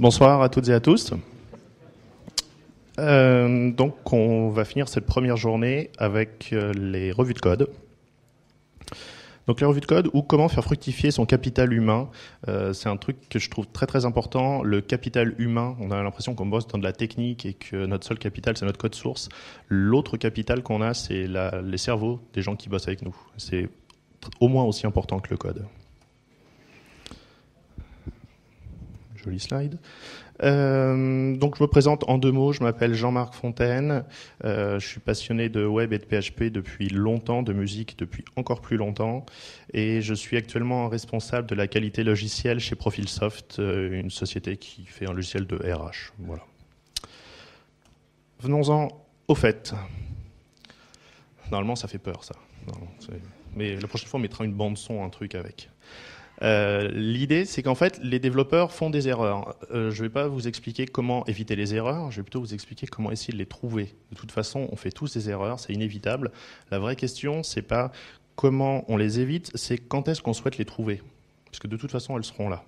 Bonsoir à toutes et à tous. Euh, donc, on va finir cette première journée avec euh, les revues de code. Donc les revues de code ou comment faire fructifier son capital humain, euh, c'est un truc que je trouve très très important. Le capital humain, on a l'impression qu'on bosse dans de la technique et que notre seul capital c'est notre code source. L'autre capital qu'on a c'est les cerveaux des gens qui bossent avec nous. C'est au moins aussi important que le code. joli slide. Euh, donc je me présente en deux mots, je m'appelle Jean-Marc Fontaine, euh, je suis passionné de web et de PHP depuis longtemps, de musique depuis encore plus longtemps, et je suis actuellement responsable de la qualité logicielle chez Profilsoft, euh, une société qui fait un logiciel de RH. Voilà. Venons-en au fait. Normalement ça fait peur ça. mais la prochaine fois on mettra une bande son, un truc avec. Euh, l'idée, c'est qu'en fait, les développeurs font des erreurs. Euh, je ne vais pas vous expliquer comment éviter les erreurs, je vais plutôt vous expliquer comment essayer de les trouver. De toute façon, on fait tous des erreurs, c'est inévitable. La vraie question, ce n'est pas comment on les évite, c'est quand est-ce qu'on souhaite les trouver. Parce que de toute façon, elles seront là.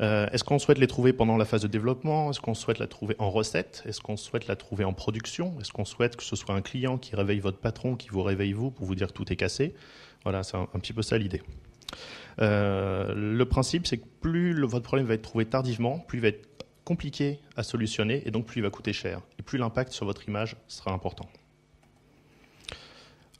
Euh, est-ce qu'on souhaite les trouver pendant la phase de développement Est-ce qu'on souhaite la trouver en recette Est-ce qu'on souhaite la trouver en production Est-ce qu'on souhaite que ce soit un client qui réveille votre patron, qui vous réveille vous pour vous dire que tout est cassé Voilà, c'est un, petit peu ça l'idée. Euh, le principe, c'est que plus votre problème va être trouvé tardivement, plus il va être compliqué à solutionner et donc plus il va coûter cher. Et plus l'impact sur votre image sera important.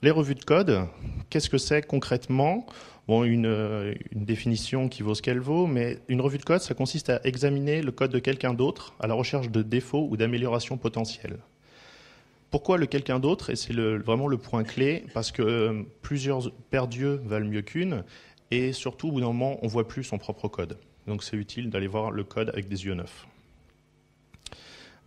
Les revues de code, qu'est-ce que c'est concrètement Bon, euh, une, définition qui vaut ce qu'elle vaut, mais une revue de code, ça consiste à examiner le code de quelqu'un d'autre à la recherche de défauts ou d'améliorations potentielles. Pourquoi le quelqu'un d'autre Et c'est vraiment le point clé, parce que euh, plusieurs paires d'yeux valent mieux qu'une, et surtout, au bout d'un moment, on ne voit plus son propre code. Donc c'est utile d'aller voir le code avec des yeux neufs.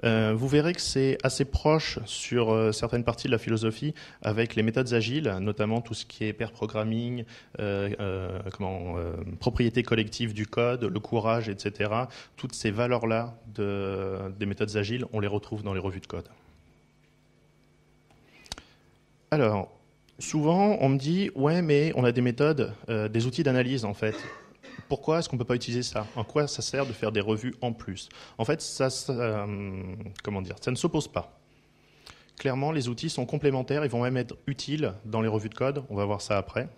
Euh, vous verrez que c'est assez proche sur euh, certaines parties de la philosophie avec les méthodes agiles, notamment tout ce qui est pair programming, euh, comment, propriété collective du code, le courage, etc. Toutes ces valeurs-là de, des méthodes agiles, on les retrouve dans les revues de code. Alors, souvent, on me dit ouais, mais on a des méthodes, euh, des outils d'analyse en fait. Pourquoi est-ce qu'on ne peut pas utiliser ça En quoi ça sert de faire des revues en plus En fait, ça, euh, comment dire, ça ne s'oppose pas. Clairement, les outils sont complémentaires, ils vont même être utiles dans les revues de code. On va voir ça après.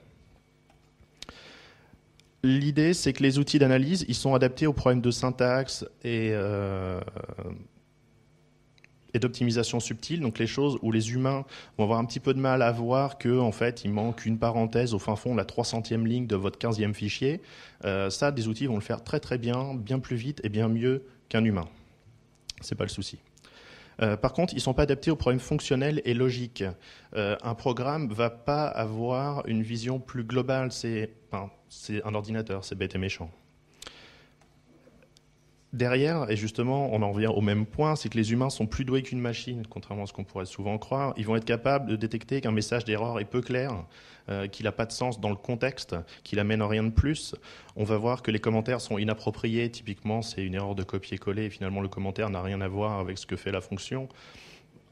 L'idée, c'est que les outils d'analyse, ils sont adaptés aux problèmes de syntaxe et euh, et d'optimisation subtile, donc les choses où les humains vont avoir un petit peu de mal à voir que en fait il manque une parenthèse au fin fond de la 300e ligne de votre 15e fichier, euh, ça des outils vont le faire très très bien, bien plus vite et bien mieux qu'un humain. C'est pas le souci. Euh, par contre, ils ne sont pas adaptés aux problèmes fonctionnels et logiques. Euh, un programme ne va pas avoir une vision plus globale. C'est un ordinateur, c'est bête et méchant derrière, et justement, on en revient au même point, c'est que les humains sont plus doués qu'une machine, contrairement à ce qu'on pourrait souvent croire. Ils vont être capables de détecter qu'un message d'erreur est peu clair, euh, qu'il n'a pas de sens dans le contexte, qu'il amène à rien de plus. On va voir que les commentaires sont inappropriés. Typiquement, c'est une erreur de copier-coller, et finalement, le commentaire n'a rien à voir avec ce que fait la fonction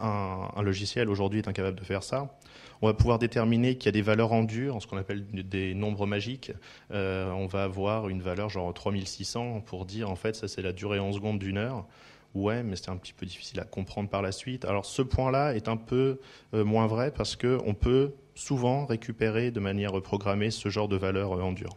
un, logiciel aujourd'hui est incapable de faire ça. On va pouvoir déterminer qu'il y a des valeurs en dur, ce qu'on appelle des nombres magiques. Euh, on va avoir une valeur genre 3600 pour dire en fait ça c'est la durée en secondes d'une heure. Ouais, mais c'est un petit peu difficile à comprendre par la suite. Alors ce point-là est un peu euh, moins vrai parce qu'on peut souvent récupérer de manière programmée ce genre de valeurs euh, en dur.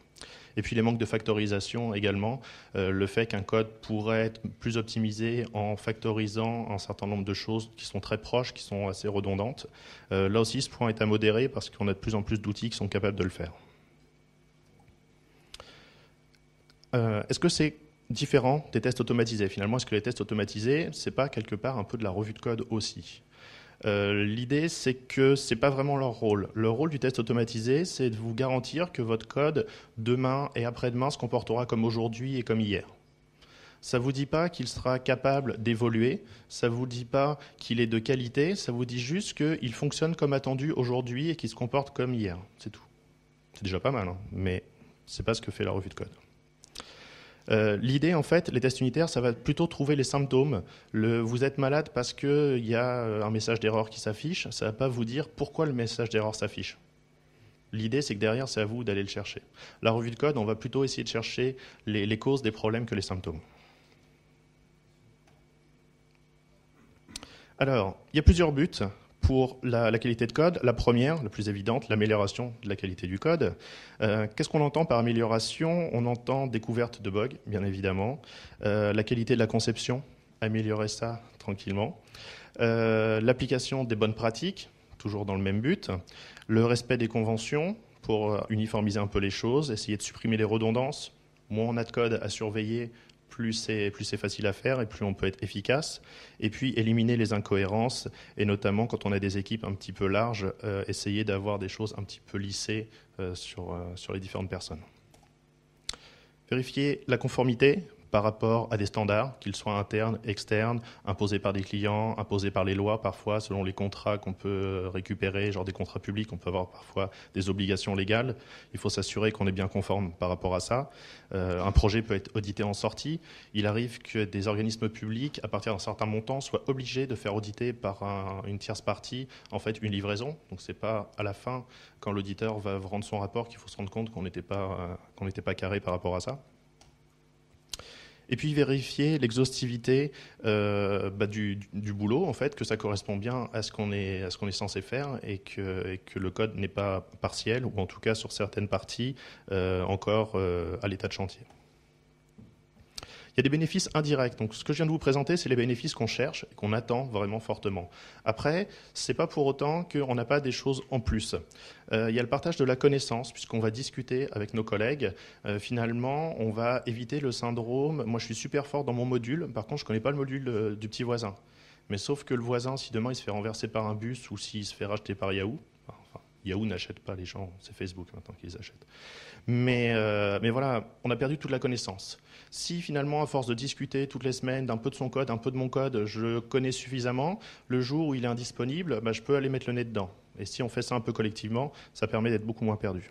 Et puis les manques de factorisation également, euh, le fait qu'un code pourrait être plus optimisé en factorisant un certain nombre de choses qui sont très proches, qui sont assez redondantes. Euh, là aussi, ce point est à modérer parce qu'on a de plus en plus d'outils qui sont capables de le faire. Euh, est-ce que c'est différent des tests automatisés Finalement, est-ce que les tests automatisés, ce n'est pas quelque part un peu de la revue de code aussi euh, l'idée, c'est que ce n'est pas vraiment leur rôle. Le rôle du test automatisé, c'est de vous garantir que votre code, demain et après-demain, se comportera comme aujourd'hui et comme hier. Ça ne vous dit pas qu'il sera capable d'évoluer, ça ne vous dit pas qu'il est de qualité, ça vous dit juste qu'il fonctionne comme attendu aujourd'hui et qu'il se comporte comme hier. C'est tout. C'est déjà pas mal, hein, mais ce n'est pas ce que fait la revue de code. Euh, l'idée, en fait, les tests unitaires, ça va plutôt trouver les symptômes. vous êtes malade parce qu'il euh, y a euh, un message d'erreur qui s'affiche, ça ne va pas vous dire pourquoi le message d'erreur s'affiche. L'idée, c'est que derrière, c'est à vous d'aller le chercher. La revue de code, on va plutôt essayer de chercher les causes des problèmes que les symptômes. Alors, il y a plusieurs buts pour la, qualité de code. La première, la plus évidente, l'amélioration de la qualité du code. Euh, qu'est-ce qu'on entend par amélioration On entend découverte de bugs, bien évidemment. Euh, la qualité de la conception, améliorer ça tranquillement. Euh, l'application des bonnes pratiques, toujours dans le même but. Le respect des conventions, pour uniformiser un peu les choses, essayer de supprimer les redondances. Moins on a de code à surveiller, plus c'est facile à faire et plus on peut être efficace. Et puis éliminer les incohérences et notamment quand on a des équipes un petit peu larges, euh, essayer d'avoir des choses un petit peu lissées euh, euh, sur les différentes personnes. Vérifier la conformité par rapport à des standards, qu'ils soient internes, externes, imposés par des clients, imposés par les lois parfois, selon les contrats qu'on peut récupérer, genre des contrats publics, on peut avoir parfois des obligations légales. Il faut s'assurer qu'on est bien conforme par rapport à ça. Euh, un projet peut être audité en sortie. Il arrive que des organismes publics, à partir d'un certain montant, soient obligés de faire auditer par une tierce partie, en fait, une livraison. Donc n'est pas à la fin, quand l'auditeur va rendre son rapport, qu'il faut se rendre compte qu'on euh, qu'on n'était pas carré par rapport à ça et puis vérifier l'exhaustivité euh, bah, du, boulot, en fait, que ça correspond bien à ce qu'on est, est censé faire et que, le code n'est pas partiel, ou en tout cas sur certaines parties, euh, encore euh, à l'état de chantier. Il y a des bénéfices indirects. Donc ce que je viens de vous présenter, c'est les bénéfices qu'on cherche et qu'on attend vraiment fortement. Après, ce n'est pas pour autant qu'on n'a pas des choses en plus. Euh, il y a le partage de la connaissance, puisqu'on va discuter avec nos collègues. Euh, finalement, on va éviter le syndrome. Moi, je suis super fort dans mon module. Par contre, je ne connais pas le module euh, du petit voisin. Mais sauf que le voisin, si demain il se fait renverser par un bus ou s'il se fait racheter par Yahoo, Yahoo n'achète pas les gens, c'est Facebook maintenant qui les achète. Euh, mais, voilà, on a perdu toute la connaissance. Si finalement, à force de discuter toutes les semaines d'un peu de son code, un peu de mon code, je le connais suffisamment, le jour où il est indisponible, bah, je peux aller mettre le nez dedans. Et si on fait ça un peu collectivement, ça permet d'être beaucoup moins perdu.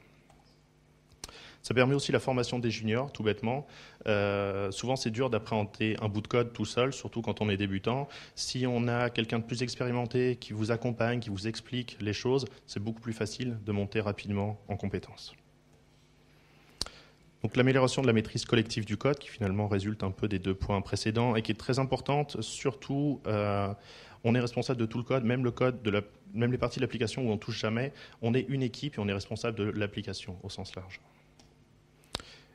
Ça permet aussi la formation des juniors, tout bêtement. Euh, souvent, c'est dur d'appréhender un bout de code tout seul, surtout quand on est débutant. Si on a quelqu'un de plus expérimenté qui vous accompagne, qui vous explique les choses, c'est beaucoup plus facile de monter rapidement en compétences. Donc l'amélioration de la maîtrise collective du code, qui finalement résulte un peu des deux points précédents et qui est très importante, surtout euh, on est responsable de tout le code, même le code de la, même les parties de l'application où on touche jamais. On est une équipe et on est responsable de l'application au sens large.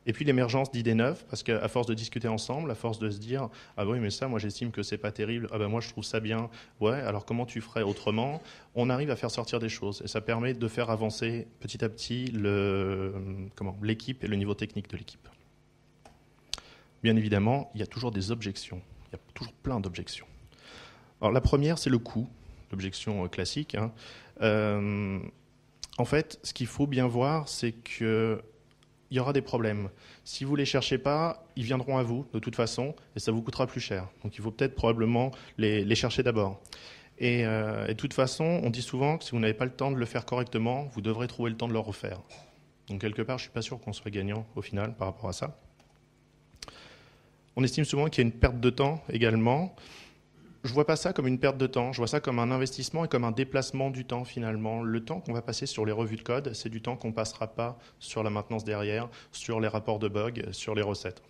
Et puis l'émergence d'idées neuves, parce qu'à force de discuter ensemble, à force de se dire ah oui mais ça moi j'estime que c'est pas terrible, ah ben moi je trouve ça bien, ouais alors comment tu ferais autrement On arrive à faire sortir des choses et ça permet de faire avancer petit à petit l'équipe et le niveau technique de l'équipe. Bien évidemment, il y a toujours des objections. Il y a toujours plein d'objections. Alors la première, c'est le coût, l'objection euh, classique. Hein. Euh, en fait, ce qu'il faut bien voir, c'est que il y aura des problèmes. Si vous ne les cherchez pas, ils viendront à vous de toute façon et ça vous coûtera plus cher. Donc il faut peut-être probablement les, chercher d'abord. Et, euh, et de toute façon, on dit souvent que si vous n'avez pas le temps de le faire correctement, vous devrez trouver le temps de le refaire. Donc quelque part, je ne suis pas sûr qu'on serait gagnant au final par rapport à ça. On estime souvent qu'il y a une perte de temps également je ne vois pas ça comme une perte de temps, je vois ça comme un investissement et comme un déplacement du temps finalement. Le temps qu'on va passer sur les revues de code, c'est du temps qu'on ne passera pas sur la maintenance derrière, sur les rapports de bugs, sur les recettes.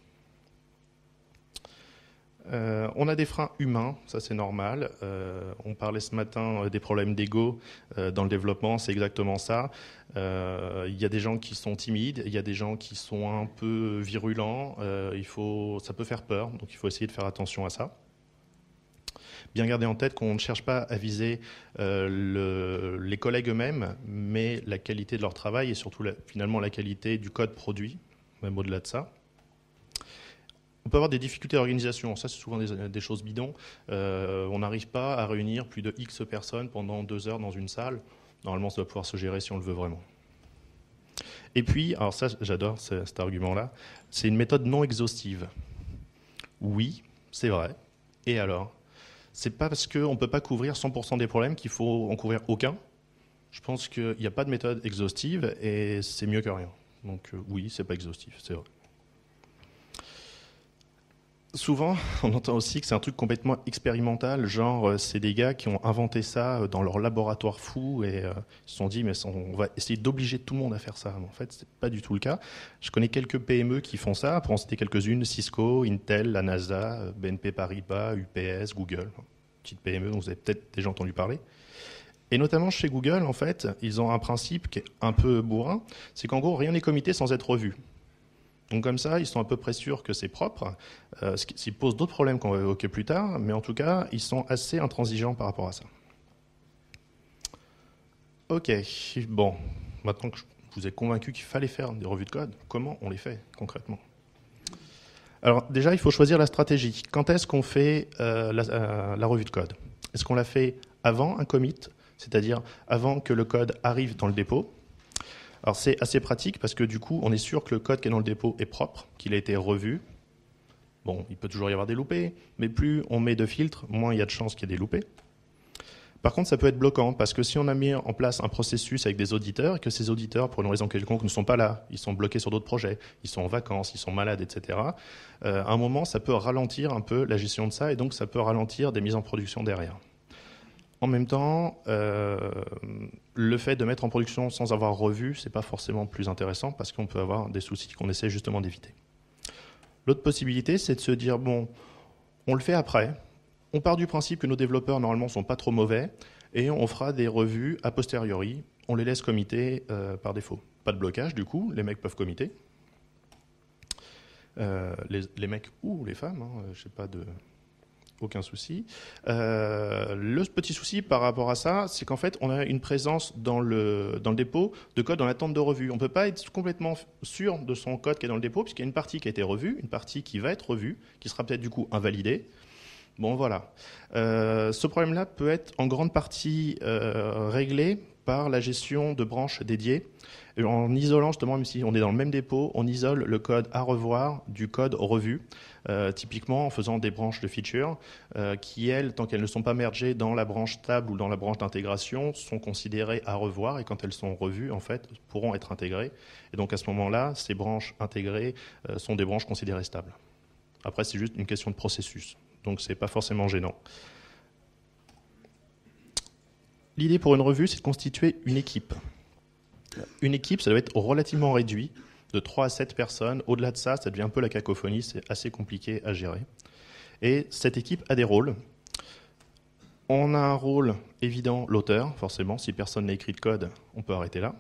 Euh, on a des freins humains, ça c'est normal. Euh, on parlait ce matin euh, des problèmes d'ego dans le développement, c'est exactement ça. Il y a des gens qui sont timides, il y a des gens qui sont un peu virulents. il faut, ça peut faire peur, donc il faut essayer de faire attention à ça bien garder en tête qu'on ne cherche pas à viser euh, les collègues eux-mêmes, mais la qualité de leur travail et surtout finalement la qualité du code produit, même au-delà de ça. On peut avoir des difficultés d'organisation, ça c'est souvent des, choses bidons. Euh, on n'arrive pas à réunir plus de X personnes pendant deux heures dans une salle. Normalement, ça doit pouvoir se gérer si on le veut vraiment. Et puis, alors ça, j'adore cet argument-là, c'est une méthode non exhaustive. Oui, c'est vrai. Et alors c'est pas parce qu'on ne peut pas couvrir 100% des problèmes qu'il faut en couvrir aucun. Je pense qu'il n'y a pas de méthode exhaustive et c'est mieux que rien. Donc euh, oui, c'est pas exhaustif, c'est vrai. Souvent, on entend aussi que c'est un truc complètement expérimental, genre euh, c'est des gars qui ont inventé ça euh, dans leur laboratoire fou et euh, se sont dit mais on va essayer d'obliger tout le monde à faire ça. en fait, ce n'est pas du tout le cas. Je connais quelques PME qui font ça, pour en citer quelques-unes, Cisco, Intel, la NASA, BNP Paribas, UPS, Google. Petite PME dont vous avez peut-être déjà entendu parler. Et notamment chez Google, en fait, ils ont un principe qui est un peu bourrin, c'est qu'en gros, rien n'est comité sans être revu. Donc comme ça, ils sont à peu près sûrs que c'est propre, euh, ce qui pose d'autres problèmes qu'on va évoquer plus tard, mais en tout cas, ils sont assez intransigeants par rapport à ça. Ok, bon, maintenant que je vous ai convaincu qu'il fallait faire des revues de code, comment on les fait concrètement Alors déjà, il faut choisir la stratégie. Quand est-ce qu'on fait euh, la, euh, la revue de code Est-ce qu'on la fait avant un commit, c'est-à-dire avant que le code arrive dans le dépôt alors c'est assez pratique parce que du coup, on est sûr que le code qui est dans le dépôt est propre, qu'il a été revu. Bon, il peut toujours y avoir des loupés, mais plus on met de filtres, moins il y a de chances qu'il y ait des loupés. Par contre, ça peut être bloquant parce que si on a mis en place un processus avec des auditeurs et que ces auditeurs, pour une raison quelconque, ne sont pas là, ils sont bloqués sur d'autres projets, ils sont en vacances, ils sont malades, etc., euh, à un moment, ça peut ralentir un peu la gestion de ça et donc ça peut ralentir des mises en production derrière. En même temps, euh, le fait de mettre en production sans avoir revu, n'est pas forcément plus intéressant parce qu'on peut avoir des soucis qu'on essaie justement d'éviter. L'autre possibilité, c'est de se dire bon, on le fait après. On part du principe que nos développeurs normalement sont pas trop mauvais et on fera des revues a posteriori. On les laisse comiter euh, par défaut. Pas de blocage du coup, les mecs peuvent comiter. Euh, les, mecs ou les femmes, hein, je sais pas de aucun souci. Euh, le petit souci par rapport à ça, c'est qu'en fait, on a une présence dans le, le dépôt de code dans attente de revue. On ne peut pas être complètement sûr de son code qui est dans le dépôt, puisqu'il y a une partie qui a été revue, une partie qui va être revue, qui sera peut-être du coup invalidée. Bon, voilà. Euh, ce problème-là peut être en grande partie euh, réglé par la gestion de branches dédiées. En isolant justement, même si on est dans le même dépôt, on isole le code à revoir du code revu. Euh, typiquement en faisant des branches de feature euh, qui, elles, tant qu'elles ne sont pas mergées dans la branche stable ou dans la branche d'intégration, sont considérées à revoir et quand elles sont revues, en fait, pourront être intégrées. Et donc à ce moment-là, ces branches intégrées euh, sont des branches considérées stables. Après, c'est juste une question de processus, donc ce n'est pas forcément gênant. L'idée pour une revue, c'est de constituer une équipe. Une équipe, ça doit être relativement réduit de 3 à 7 personnes. Au-delà de ça, ça devient un peu la cacophonie, c'est assez compliqué à gérer. Et cette équipe a des rôles. On a un rôle évident, l'auteur, forcément. Si personne n'a écrit de code, on peut arrêter là.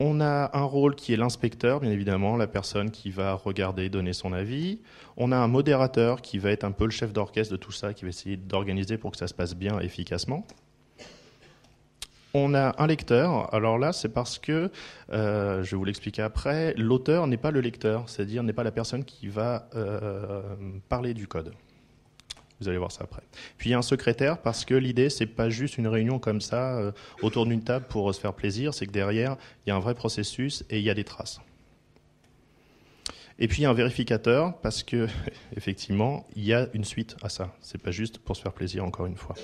On a un rôle qui est l'inspecteur, bien évidemment, la personne qui va regarder, donner son avis. On a un modérateur qui va être un peu le chef d'orchestre de tout ça, qui va essayer d'organiser pour que ça se passe bien, efficacement. On a un lecteur. Alors là, c'est parce que, euh, je vais vous l'expliquer après, l'auteur n'est pas le lecteur, c'est-à-dire n'est pas la personne qui va euh, parler du code. Vous allez voir ça après. Puis il y a un secrétaire parce que l'idée, c'est pas juste une réunion comme ça euh, autour d'une table pour se faire plaisir, c'est que derrière, il y a un vrai processus et il y a des traces. Et puis un vérificateur, parce que effectivement, il y a une suite à ça. C'est pas juste pour se faire plaisir, encore une fois.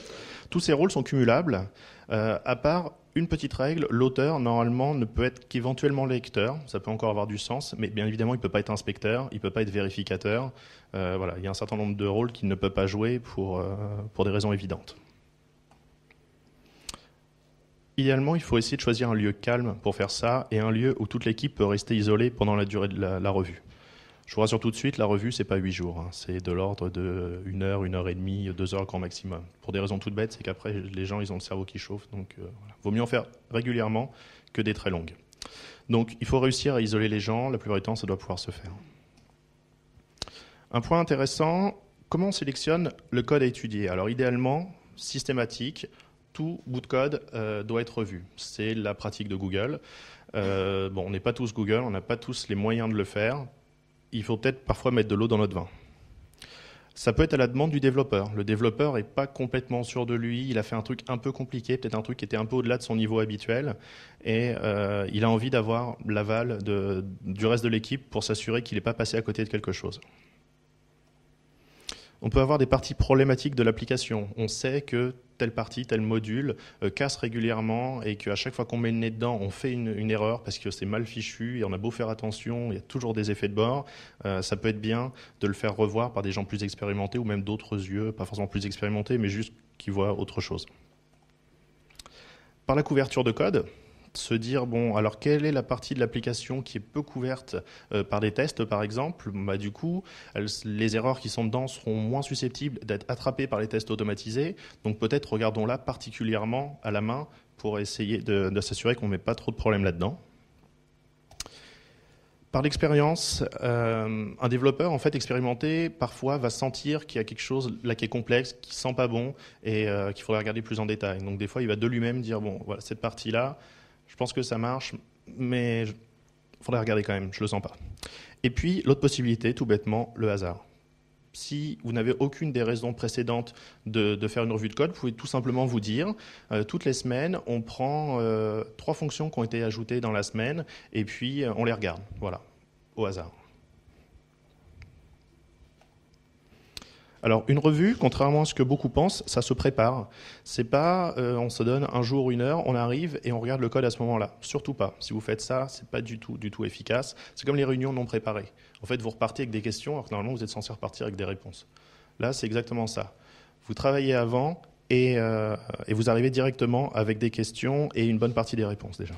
Tous ces rôles sont cumulables, euh, à part une petite règle l'auteur normalement ne peut être qu'éventuellement lecteur. Ça peut encore avoir du sens, mais bien évidemment, il ne peut pas être inspecteur, il ne peut pas être vérificateur. Euh, voilà, il y a un certain nombre de rôles qu'il ne peut pas jouer pour, euh, pour des raisons évidentes. Idéalement, il faut essayer de choisir un lieu calme pour faire ça et un lieu où toute l'équipe peut rester isolée pendant la durée de la revue. Je vous rassure tout de suite, la revue, c'est pas 8 jours. Hein. C'est de l'ordre de 1 heure, 1 heure et demie, 2 heures grand maximum. Pour des raisons toutes bêtes, c'est qu'après, les gens, ils ont le cerveau qui chauffe. Donc, euh, il vaut mieux en faire régulièrement que des très longues. Donc, il faut réussir à isoler les gens. La plupart du temps, ça doit pouvoir se faire. Un point intéressant, comment on sélectionne le code à étudier Alors, idéalement, systématique, tout bout de code euh, doit être revu. C'est la pratique de Google. Euh, bon, on n'est pas tous Google, on n'a pas tous les moyens de le faire il faut peut-être parfois mettre de l'eau dans notre vin. Ça peut être à la demande du développeur. Le développeur n'est pas complètement sûr de lui, il a fait un truc un peu compliqué, peut-être un truc qui était un peu au-delà de son niveau habituel, et euh, il a envie d'avoir l'aval du reste de l'équipe pour s'assurer qu'il n'est pas passé à côté de quelque chose. On peut avoir des parties problématiques de l'application. On sait que telle partie, tel module euh, casse régulièrement et qu'à chaque fois qu'on met le nez dedans, on fait une, erreur parce que c'est mal fichu et on a beau faire attention, il y a toujours des effets de bord. Euh, ça peut être bien de le faire revoir par des gens plus expérimentés ou même d'autres yeux, pas forcément plus expérimentés, mais juste qui voient autre chose. Par la couverture de code, se dire bon alors quelle est la partie de l'application qui est peu couverte euh, par des tests par exemple bah du coup les erreurs qui sont dedans seront moins susceptibles d'être attrapées par les tests automatisés donc peut-être regardons là particulièrement à la main pour essayer de, s'assurer qu'on ne met pas trop de problèmes là-dedans par l'expérience, euh, un développeur en fait expérimenté parfois va sentir qu'il y a quelque chose là qui est complexe, qui sent pas bon et euh, qu'il faudrait regarder plus en détail. Donc des fois, il va de lui-même dire bon, voilà cette partie là, je pense que ça marche, mais il faudrait regarder quand même, je le sens pas. Et puis, l'autre possibilité, tout bêtement, le hasard. Si vous n'avez aucune des raisons précédentes de, faire une revue de code, vous pouvez tout simplement vous dire, euh, toutes les semaines, on prend euh, trois fonctions qui ont été ajoutées dans la semaine, et puis euh, on les regarde, voilà, au hasard. Alors une revue, contrairement à ce que beaucoup pensent, ça se prépare. C'est pas euh, on se donne un jour, une heure, on arrive et on regarde le code à ce moment-là. Surtout pas. Si vous faites ça, c'est pas du tout, du tout efficace. C'est comme les réunions non préparées. En fait, vous repartez avec des questions alors que normalement vous êtes censé repartir avec des réponses. Là, c'est exactement ça. Vous travaillez avant et euh, vous arrivez directement avec des questions et une bonne partie des réponses déjà.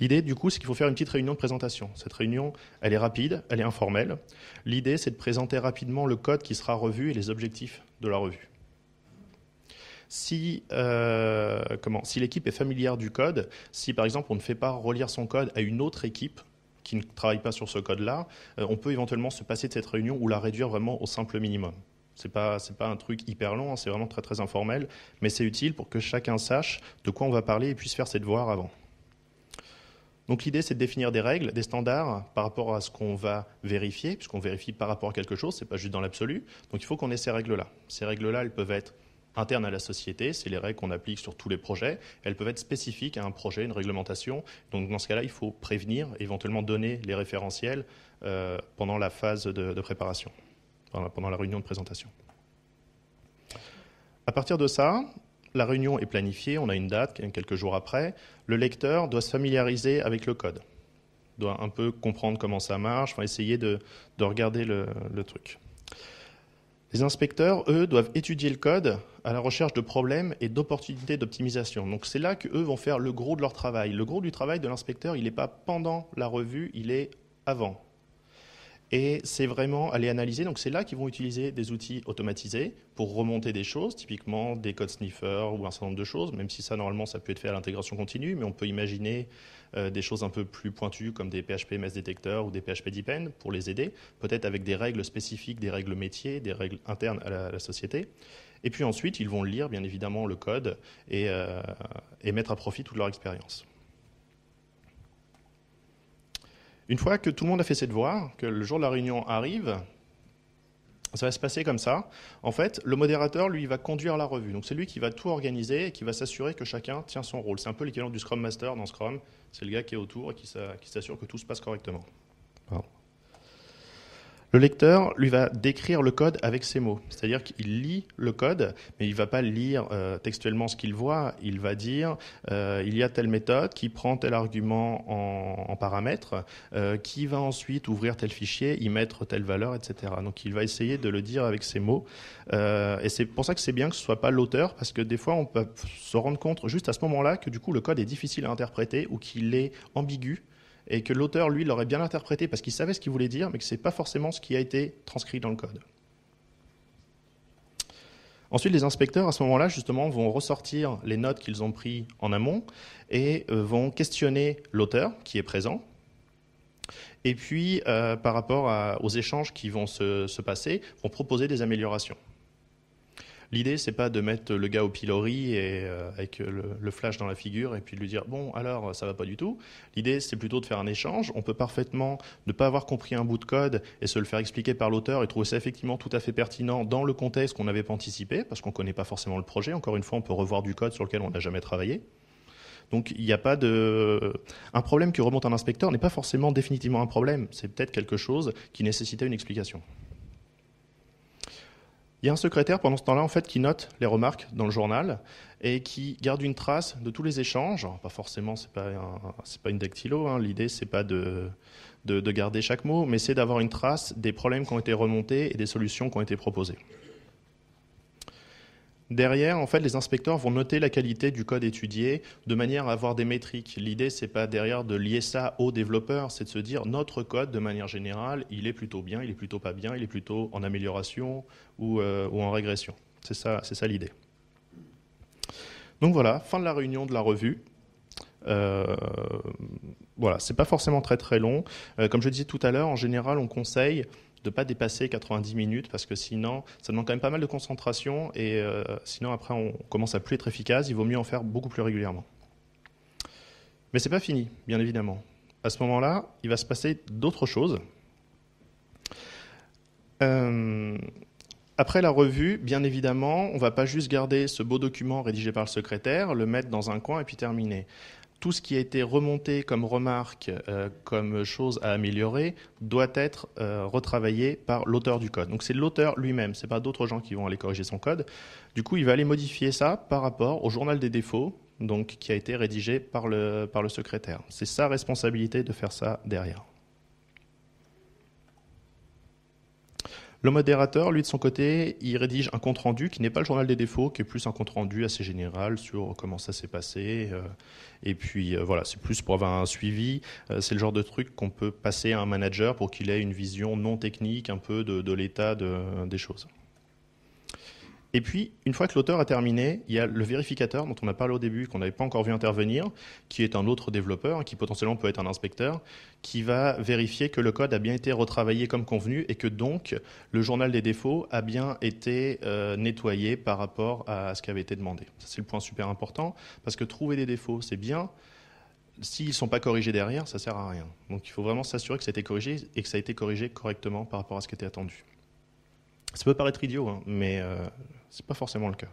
L'idée, du coup, c'est qu'il faut faire une petite réunion de présentation. Cette réunion, elle est rapide, elle est informelle. L'idée, c'est de présenter rapidement le code qui sera revu et les objectifs de la revue. Si, euh, l'équipe est familière du code, si par exemple on ne fait pas relire son code à une autre équipe qui ne travaille pas sur ce code-là, euh, on peut éventuellement se passer de cette réunion ou la réduire vraiment au simple minimum. Ce pas pas un truc hyper long, hein, c'est vraiment très très informel, mais c'est utile pour que chacun sache de quoi on va parler et puisse faire ses devoirs avant. Donc l'idée, c'est de définir des règles, des standards par rapport à ce qu'on va vérifier, puisqu'on vérifie par rapport à quelque chose, c'est pas juste dans l'absolu. Donc il faut qu'on ait ces règles-là. Ces règles-là, elles peuvent être internes à la société, c'est les règles qu'on applique sur tous les projets. Elles peuvent être spécifiques à un projet, une réglementation. Donc dans ce cas-là, il faut prévenir, éventuellement donner les référentiels euh, pendant la phase de, préparation, pendant la, pendant la réunion de présentation. À partir de ça, la réunion est planifiée, on a une date quelques jours après. Le lecteur doit se familiariser avec le code, doit un peu comprendre comment ça marche, enfin essayer de, regarder le, le truc. Les inspecteurs, eux, doivent étudier le code à la recherche de problèmes et d'opportunités d'optimisation. Donc c'est là qu'eux vont faire le gros de leur travail. Le gros du travail de l'inspecteur, il n'est pas pendant la revue, il est avant. Et c'est vraiment aller analyser. Donc c'est là qu'ils vont utiliser des outils automatisés pour remonter des choses, typiquement des codes sniffers ou un certain nombre de choses, même si ça normalement ça peut être fait à l'intégration continue, mais on peut imaginer euh, des choses un peu plus pointues comme des PHP MS Detector ou des PHP Deepen pour les aider, peut-être avec des règles spécifiques, des règles métiers, des règles internes à la, société. Et puis ensuite, ils vont lire bien évidemment le code et euh, mettre à profit toute leur expérience. Une fois que tout le monde a fait ses devoirs, que le jour de la réunion arrive, ça va se passer comme ça. En fait, le modérateur, lui, va conduire la revue. Donc c'est lui qui va tout organiser et qui va s'assurer que chacun tient son rôle. C'est un peu l'équivalent du Scrum Master dans Scrum. C'est le gars qui est autour et qui s'assure que tout se passe correctement. Voilà. Le lecteur lui va décrire le code avec ses mots, c'est-à-dire qu'il lit le code, mais il ne va pas lire euh, textuellement ce qu'il voit, il va dire euh, il y a telle méthode qui prend tel argument en, paramètre, euh, qui va ensuite ouvrir tel fichier, y mettre telle valeur, etc. Donc il va essayer de le dire avec ses mots, et c'est pour ça que c'est bien que ce soit pas l'auteur, parce que des fois on peut se rendre compte juste à ce moment-là que du coup le code est difficile à interpréter ou qu'il est ambigu et que l'auteur, lui, l'aurait bien interprété parce qu'il savait ce qu'il voulait dire, mais que ce n'est pas forcément ce qui a été transcrit dans le code. Ensuite, les inspecteurs, à ce moment-là, justement, vont ressortir les notes qu'ils ont prises en amont et euh, vont questionner l'auteur qui est présent. Et puis, euh, par rapport aux échanges qui vont se passer, vont proposer des améliorations. L'idée, c'est pas de mettre le gars au pilori et euh, avec le, flash dans la figure et puis de lui dire bon alors ça va pas du tout. L'idée, c'est plutôt de faire un échange. On peut parfaitement ne pas avoir compris un bout de code et se le faire expliquer par l'auteur et trouver ça effectivement tout à fait pertinent dans le contexte qu'on n'avait pas anticipé parce qu'on connaît pas forcément le projet. Encore une fois, on peut revoir du code sur lequel on n'a jamais travaillé. Donc il n'y a pas de un problème qui remonte à inspecteur n'est pas forcément définitivement un problème. C'est peut-être quelque chose qui nécessitait une explication. Il y a un secrétaire pendant ce temps-là en fait qui note les remarques dans le journal et qui garde une trace de tous les échanges. Pas forcément, c'est pas pas une dactylo. Hein. L'idée c'est pas de garder chaque mot, mais c'est d'avoir une trace des problèmes qui ont été remontés et des solutions qui ont été proposées. Derrière, en fait, les inspecteurs vont noter la qualité du code étudié de manière à avoir des métriques. L'idée, c'est pas derrière de lier ça aux développeurs, c'est de se dire notre code, de manière générale, il est plutôt bien, il est plutôt pas bien, il est plutôt en amélioration ou, euh, en régression. C'est ça, c'est ça l'idée. Donc voilà, fin de la réunion de la revue. Euh, voilà, c'est pas forcément très très long. Euh, comme je disais tout à l'heure, en général, on conseille de ne pas dépasser 90 minutes parce que sinon, ça demande quand même pas mal de concentration et euh, sinon après on commence à plus être efficace. Il vaut mieux en faire beaucoup plus régulièrement. Mais c'est pas fini, bien évidemment. À ce moment-là, il va se passer d'autres choses. Euh, après la revue, bien évidemment, on va pas juste garder ce beau document rédigé par le secrétaire, le mettre dans un coin et puis terminer tout ce qui a été remonté comme remarque, euh, comme chose à améliorer, doit être euh, retravaillé par l'auteur du code. Donc c'est l'auteur lui-même, ce n'est pas d'autres gens qui vont aller corriger son code. Du coup, il va aller modifier ça par rapport au journal des défauts, qui a été rédigé par le secrétaire. C'est sa responsabilité de faire ça derrière. Le modérateur, lui, de son côté, il rédige un compte-rendu qui n'est pas le journal des défauts, qui est plus un compte-rendu assez général sur comment ça s'est passé. Euh, et puis euh, voilà, c'est plus pour avoir un suivi. Euh, c'est le genre de truc qu'on peut passer à un manager pour qu'il ait une vision non technique un peu de, l'état des choses. Et puis, une fois que l'auteur a terminé, il y a le vérificateur dont on a parlé au début, qu'on n'avait pas encore vu intervenir, qui est un autre développeur, qui potentiellement peut être un inspecteur, qui va vérifier que le code a bien été retravaillé comme convenu et que donc le journal des défauts a bien été euh, nettoyé par rapport à ce qui avait été demandé. Ça, c'est le point super important, parce que trouver des défauts, c'est bien, s'ils ne sont pas corrigés derrière, ça ne sert à rien. Donc il faut vraiment s'assurer que ça a été corrigé et que ça a été corrigé correctement par rapport à ce qui était attendu. Ça peut paraître idiot, hein, mais euh, ce n'est pas forcément le cas.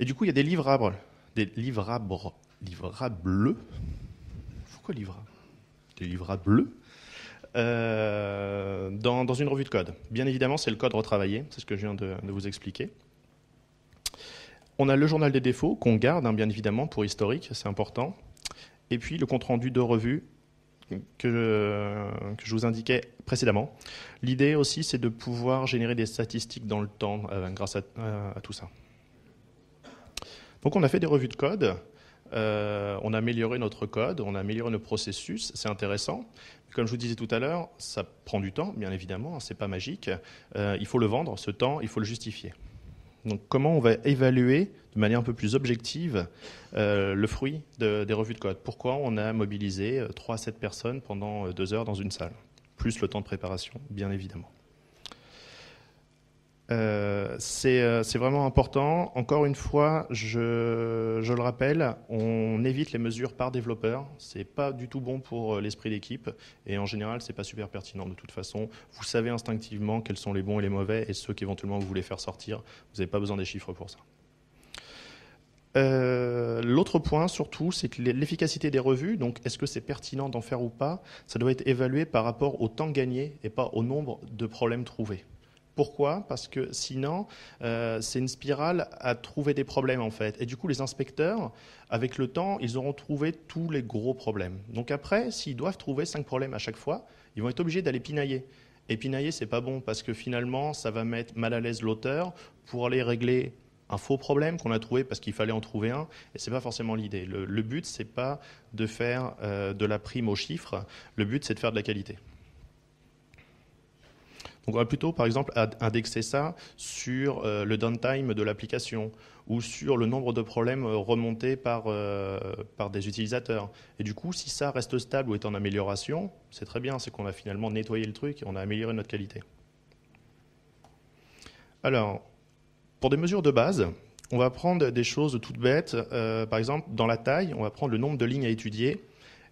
Et du coup, il y a des livrables. Des livrables. Livrables. Pourquoi livrables Des livrables bleus dans, dans, une revue de code. Bien évidemment, c'est le code retravaillé, c'est ce que je viens de, vous expliquer. On a le journal des défauts qu'on garde, hein, bien évidemment, pour historique, c'est important. Et puis le compte-rendu de revue que, je, vous indiquais précédemment. L'idée aussi, c'est de pouvoir générer des statistiques dans le temps euh, grâce euh, à, tout ça. Donc on a fait des revues de code, euh, on a amélioré notre code, on a amélioré nos processus, c'est intéressant. Comme je vous disais tout à l'heure, ça prend du temps, bien évidemment, hein, c'est pas magique. il faut le vendre, ce temps, il faut le justifier. Donc comment on va évaluer de manière un peu plus objective euh, le fruit des revues de code Pourquoi on a mobilisé 3 euh, à 7 personnes pendant 2 euh, heures dans une salle Plus le temps de préparation, bien évidemment. Euh, euh, c'est vraiment important. Encore une fois, je, le rappelle, on évite les mesures par développeur. C'est pas du tout bon pour euh, l'esprit d'équipe et en général, c'est pas super pertinent de toute façon. Vous savez instinctivement quels sont les bons et les mauvais et ceux qu'éventuellement vous voulez faire sortir. Vous n'avez pas besoin des chiffres pour ça. L'autre point, surtout, c'est que l'efficacité des revues, donc est-ce que c'est pertinent d'en faire ou pas, ça doit être évalué par rapport au temps gagné et pas au nombre de problèmes trouvés. Pourquoi Parce que sinon, euh, c'est une spirale à trouver des problèmes en fait. Et du coup, les inspecteurs, avec le temps, ils auront trouvé tous les gros problèmes. Donc après, s'ils doivent trouver cinq problèmes à chaque fois, ils vont être obligés d'aller pinailler. Et pinailler, c'est pas bon parce que finalement, ça va mettre mal à l'aise l'auteur pour aller régler un faux problème qu'on a trouvé parce qu'il fallait en trouver un. Et n'est pas forcément l'idée. Le, but, but, c'est pas de faire euh, de la prime aux chiffres. Le but, c'est de faire de la qualité on va plutôt, par exemple, indexer ça sur euh, le downtime de l'application ou sur le nombre de problèmes euh, remontés par, euh, par des utilisateurs. Et du coup, si ça reste stable ou est en amélioration, c'est très bien, c'est qu'on a finalement nettoyé le truc et on a amélioré notre qualité. Alors, pour des mesures de base, on va prendre des choses toutes bêtes. par exemple, dans la taille, on va prendre le nombre de lignes à étudier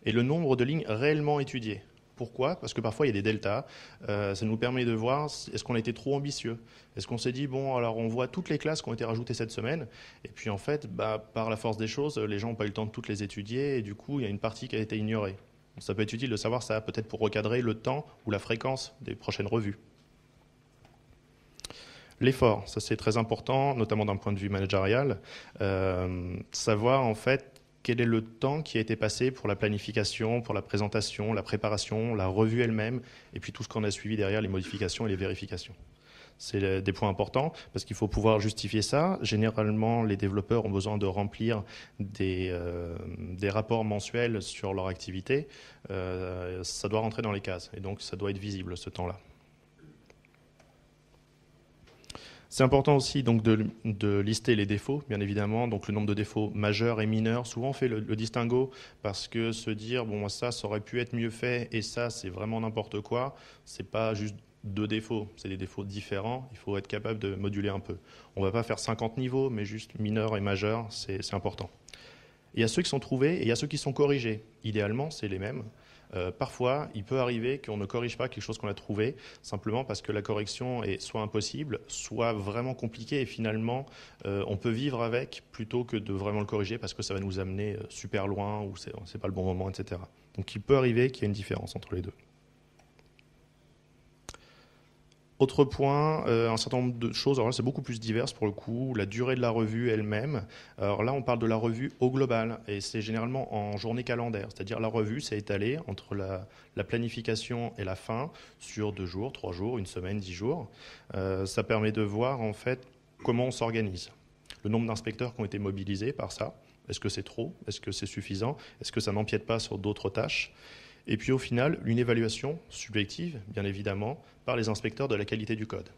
et le nombre de lignes réellement étudiées. Pourquoi Parce que parfois il y a des deltas. Euh, ça nous permet de voir est-ce qu'on a été trop ambitieux. Est-ce qu'on s'est dit bon alors on voit toutes les classes qui ont été rajoutées cette semaine et puis en fait bah, par la force des choses les gens n'ont pas eu le temps de toutes les étudier et du coup il y a une partie qui a été ignorée. Ça peut être utile de savoir ça peut-être pour recadrer le temps ou la fréquence des prochaines revues. L'effort, ça c'est très important, notamment d'un point de vue managérial. Euh, savoir en fait quel est le temps qui a été passé pour la planification, pour la présentation, la préparation, la revue elle-même, et puis tout ce qu'on a suivi derrière, les modifications et les vérifications. C'est des points importants parce qu'il faut pouvoir justifier ça. Généralement, les développeurs ont besoin de remplir des, euh, rapports mensuels sur leur activité. Euh, ça doit rentrer dans les cases et donc ça doit être visible ce temps-là. C'est important aussi donc de, lister les défauts, bien évidemment, donc le nombre de défauts majeurs et mineurs. Souvent, on fait le, distinguo parce que se dire, bon, ça, ça aurait pu être mieux fait et ça, c'est vraiment n'importe quoi, c'est pas juste deux défauts, c'est des défauts différents, il faut être capable de moduler un peu. On ne va pas faire 50 niveaux, mais juste mineurs et majeurs, c'est important. Il y a ceux qui sont trouvés et il y a ceux qui sont corrigés. Idéalement, c'est les mêmes. Euh, parfois, il peut arriver qu'on ne corrige pas quelque chose qu'on a trouvé, simplement parce que la correction est soit impossible, soit vraiment compliquée, et finalement, euh, on peut vivre avec plutôt que de vraiment le corriger, parce que ça va nous amener euh, super loin, ou c'est pas le bon moment, etc. Donc il peut arriver qu'il y ait une différence entre les deux. Autre point, euh, un certain nombre de choses, alors c'est beaucoup plus diverse pour le coup, la durée de la revue elle-même. Alors là on parle de la revue au global et c'est généralement en journée calendaire, c'est-à-dire la revue s'est étalée entre la, planification et la fin sur deux jours, trois jours, une semaine, dix jours. Euh, ça permet de voir en fait comment on s'organise, le nombre d'inspecteurs qui ont été mobilisés par ça. Est-ce que c'est trop Est-ce que c'est suffisant Est-ce que ça n'empiète pas sur d'autres tâches et puis au final une évaluation subjective, bien évidemment, par les inspecteurs de la qualité du code.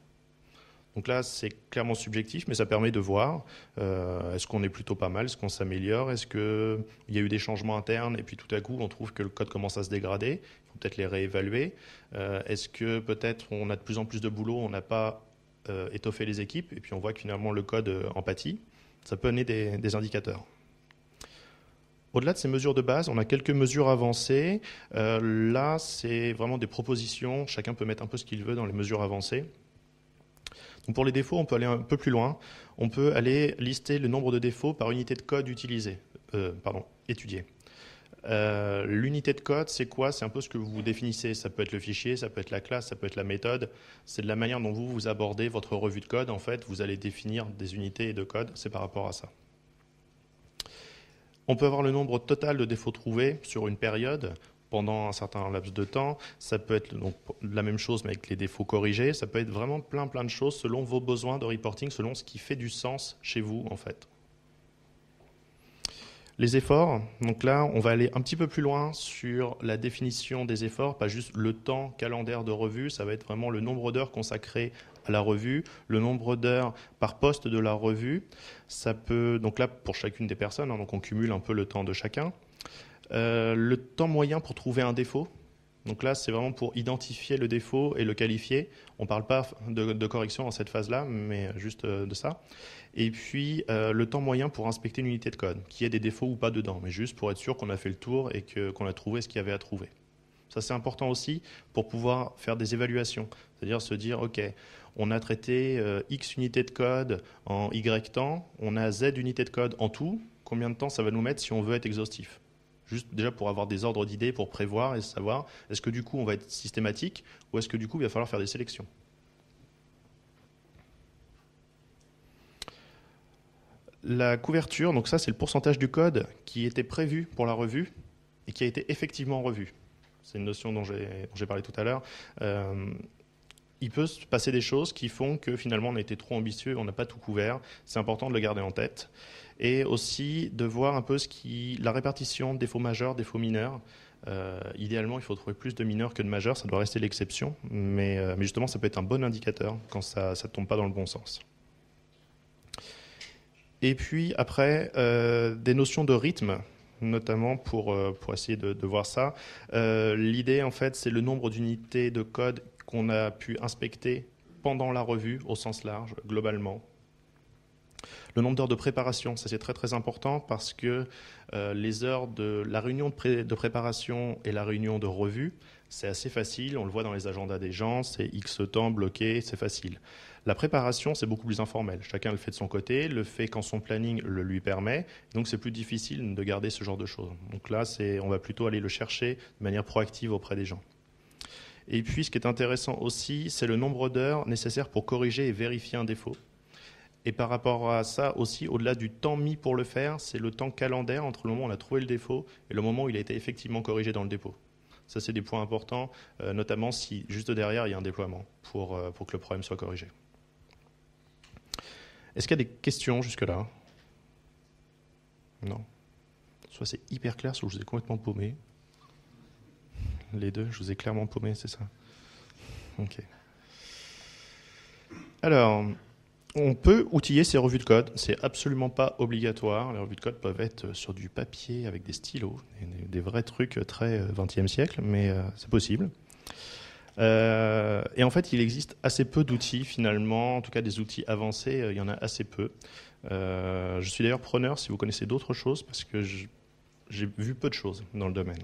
Donc là, c'est clairement subjectif, mais ça permet de voir euh, est-ce qu'on est plutôt pas mal, est-ce qu'on s'améliore, est-ce qu'il y a eu des changements internes, et puis tout à coup, on trouve que le code commence à se dégrader, il faut peut-être les réévaluer. Euh, est-ce que peut-être on a de plus en plus de boulot, on n'a pas euh, étoffé les équipes, et puis on voit que finalement le code empathie. Ça peut donner des indicateurs. Au-delà de ces mesures de base, on a quelques mesures avancées. Euh, là, c'est vraiment des propositions. Chacun peut mettre un peu ce qu'il veut dans les mesures avancées. Donc pour les défauts, on peut aller un peu plus loin. On peut aller lister le nombre de défauts par unité de code utilisée, euh, pardon, étudiée. Euh, l'unité de code, c'est quoi C'est un peu ce que vous définissez. Ça peut être le fichier, ça peut être la classe, ça peut être la méthode. C'est de la manière dont vous, vous abordez votre revue de code. En fait, vous allez définir des unités de code. C'est par rapport à ça. On peut avoir le nombre total de défauts trouvés sur une période pendant un certain laps de temps. Ça peut être la même chose, mais avec les défauts corrigés. Ça peut être vraiment plein, plein de choses selon vos besoins de reporting, selon ce qui fait du sens chez vous, en fait. Les efforts, donc là, on va aller un petit peu plus loin sur la définition des efforts, pas juste le temps calendaire de revue, ça va être vraiment le nombre d'heures consacrées à la revue, le nombre d'heures par poste de la revue. Ça peut, donc là, pour chacune des personnes, hein, donc on cumule un peu le temps de chacun. Euh, le temps moyen pour trouver un défaut, donc là, c'est vraiment pour identifier le défaut et le qualifier. On ne parle pas de, correction en cette phase-là, mais juste euh, de ça. Et puis, euh, le temps moyen pour inspecter une unité de code, qu'il y ait des défauts ou pas dedans, mais juste pour être sûr qu'on a fait le tour et qu'on a trouvé ce qu'il y avait à trouver. Ça, c'est important aussi pour pouvoir faire des évaluations. C'est-à-dire se dire, OK, on a traité euh, X unités de code en Y temps, on a Z unités de code en tout. Combien de temps ça va nous mettre si on veut être exhaustif Juste déjà pour avoir des ordres d'idées, pour prévoir et savoir, est-ce que du coup on va être systématique ou est-ce que du coup il va falloir faire des sélections La couverture, donc ça c'est le pourcentage du code qui était prévu pour la revue et qui a été effectivement revu. C'est une notion dont j'ai parlé tout à l'heure. Euh, il peut se passer des choses qui font que finalement on a été trop ambitieux, on n'a pas tout couvert. C'est important de le garder en tête. Et aussi de voir un peu ce qui, la répartition des faux majeurs, des faux mineurs. Euh, idéalement, il faut trouver plus de mineurs que de majeurs, ça doit rester l'exception. Mais, euh, justement, ça peut être un bon indicateur quand ça ne tombe pas dans le bon sens. Et puis après, euh, des notions de rythme notamment pour, pour essayer de, de voir ça. L'idée, en fait, c'est le nombre d'unités de code qu'on a pu inspecter pendant la revue au sens large, globalement. Le nombre d'heures de préparation, ça c'est très très important parce que euh, les heures de la réunion de, de, préparation et la réunion de revue, c'est assez facile, on le voit dans les agendas des gens, c'est X temps bloqué, c'est facile. La préparation, c'est beaucoup plus informel. Chacun le fait de son côté, le fait quand son planning le lui permet. Donc c'est plus difficile de garder ce genre de choses. Donc là, on va plutôt aller le chercher de manière proactive auprès des gens. Et puis, ce qui est intéressant aussi, c'est le nombre d'heures nécessaires pour corriger et vérifier un défaut. Et par rapport à ça aussi, au-delà du temps mis pour le faire, c'est le temps calendaire entre le moment où on a trouvé le défaut et le moment où il a été effectivement corrigé dans le dépôt. Ça, c'est des points importants, euh, notamment si juste derrière, il y a un déploiement pour, euh, pour que le problème soit corrigé. Est-ce qu'il y a des questions jusque-là Non. Soit c'est hyper clair, soit je vous ai complètement paumé les deux Je vous ai clairement paumé, c'est ça Ok. Alors, on peut outiller ces revues de code. C'est absolument pas obligatoire. Les revues de code peuvent être sur du papier avec des stylos, des, vrais trucs très 20e euh, siècle, mais euh, c'est possible. Euh, et en fait, il existe assez peu d'outils finalement, en tout cas des outils avancés, il y en a assez peu. je suis d'ailleurs preneur si vous connaissez d'autres choses, parce que j'ai vu peu de choses dans le domaine.